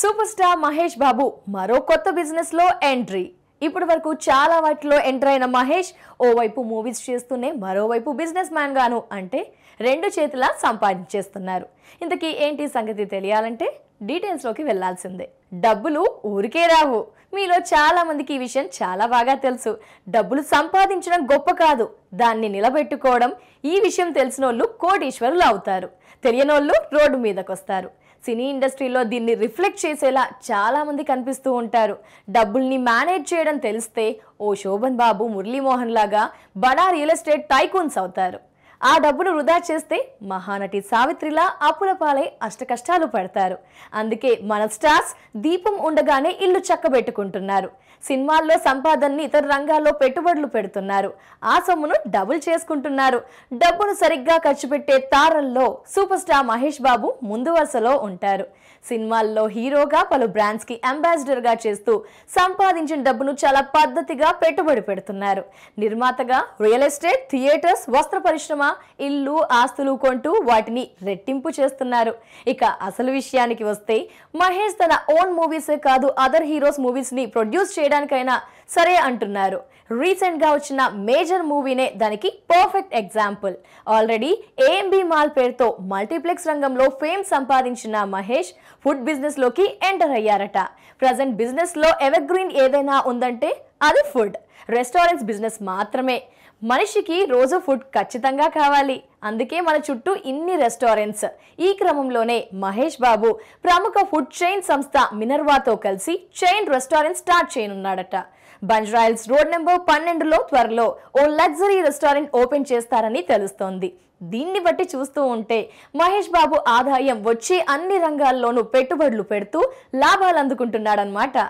super star Mahesh బాబు మరో కొత్త బిజినెస్లో ఎంట్రీ ఇప్పటి వరకు చాలా వాటిలో ఎంటర్ అయిన మహేష్ ఓవైపు మూవీస్ చేస్తూనే మరోవైపు బిజినెస్ మ్యాన్ గాను అంటే రెండు చేతులా సంపాదించేస్తున్నారు ఇంతకీ ఏంటి సంగతి తెలియాలంటే డీటెయిల్స్లోకి వెళ్లాల్సిందే డబ్బులు ఊరికే రావు మీలో చాలా మందికి ఈ విషయం చాలా బాగా తెలుసు డబ్బులు సంపాదించడం గొప్ప కాదు దాన్ని నిలబెట్టుకోవడం ఈ విషయం తెలిసిన వాళ్ళు కోటీశ్వరులు అవుతారు తెలియనోళ్ళు రోడ్డు మీదకొస్తారు సినీ ఇండస్ట్రీలో దీన్ని రిఫ్లెక్ట్ చేసేలా చాలామంది కనిపిస్తూ ఉంటారు డబ్బుల్ని మేనేజ్ చేయడం తెలిస్తే ఓ శోభన్ బాబు మురళీమోహన్ లాగా బడా రియల్ ఎస్టేట్ టైకూన్స్ అవుతారు ఆ డబ్బును వృధా చేస్తే మహానటి సావిత్రిలా అప్పుల పాలై అష్టకష్టాలు పడతారు అందుకే మన స్టార్స్ దీపం ఉండగానే ఇల్లు చక్కబెట్టుకుంటున్నారు సినిమాల్లో సంపాదనని ఇతర రంగాల్లో పెట్టుబడులు పెడుతున్నారు ఆ సొమ్మును డబుల్ చేసుకుంటున్నారు డబ్బును సరిగ్గా ఖర్చు పెట్టే తారల్లో సూపర్ స్టార్ మహేష్ బాబు ముందు వరుసలో ఉంటారు సినిమాల్లో హీరోగా పలు బ్రాండ్స్కి అంబాసిడర్గా చేస్తూ సంపాదించిన డబ్బును చాలా పద్ధతిగా పెట్టుబడి పెడుతున్నారు నిర్మాతగా రియల్ ఎస్టేట్ థియేటర్స్ వస్త్ర పరిశ్రమ ఇల్లు ఆస్తులు కొంటూ వాటిని రెట్టింపు చేస్తున్నారు ఇక అసలు విషయానికి వస్తే మహేష్ తన ఓన్ మూవీసే కాదు అదర్ హీరోస్ మూవీస్ ని ప్రొడ్యూస్ చేయడానికైనా సరే అంటున్నారు రీసెంట్ గా వచ్చిన మేజర్ మూవీనే దానికి perfect example already AMB mall పేరుతో మల్టీప్లెక్స్ రంగంలో ఫేమ్ సంపాదించిన మహేష్ ఫుడ్ బిజినెస్ లోకి ఎంటర్ అయ్యారట ప్రజెంట్ బిజినెస్ ఎవర్ గ్రీన్ ఏదైనా ఉందంటే అది ఫుడ్ రెస్టారెంట్స్ బిజినెస్ మాత్రమే మనిషికి రోజు ఫుడ్ ఖచ్చితంగా కావాలి అందుకే మన చుట్టూ ఇన్ని రెస్టారెంట్స్ ఈ క్రమంలోనే మహేష్ బాబు ప్రముఖ ఫుడ్ చైన్ సంస్థ మినర్వాతో కలిసి చైన్ రెస్టారెంట్ స్టార్ట్ చేయనున్నాడట బంజ్రాయల్స్ రోడ్ నెంబర్ పన్నెండులో త్వరలో ఓ లగ్జరీ రెస్టారెంట్ ఓపెన్ చేస్తారని తెలుస్తోంది దీన్ని బట్టి చూస్తూ ఉంటే మహేష్ బాబు ఆదాయం వచ్చే అన్ని రంగాల్లోనూ పెట్టుబడులు పెడుతూ లాభాలు అందుకుంటున్నాడనమాట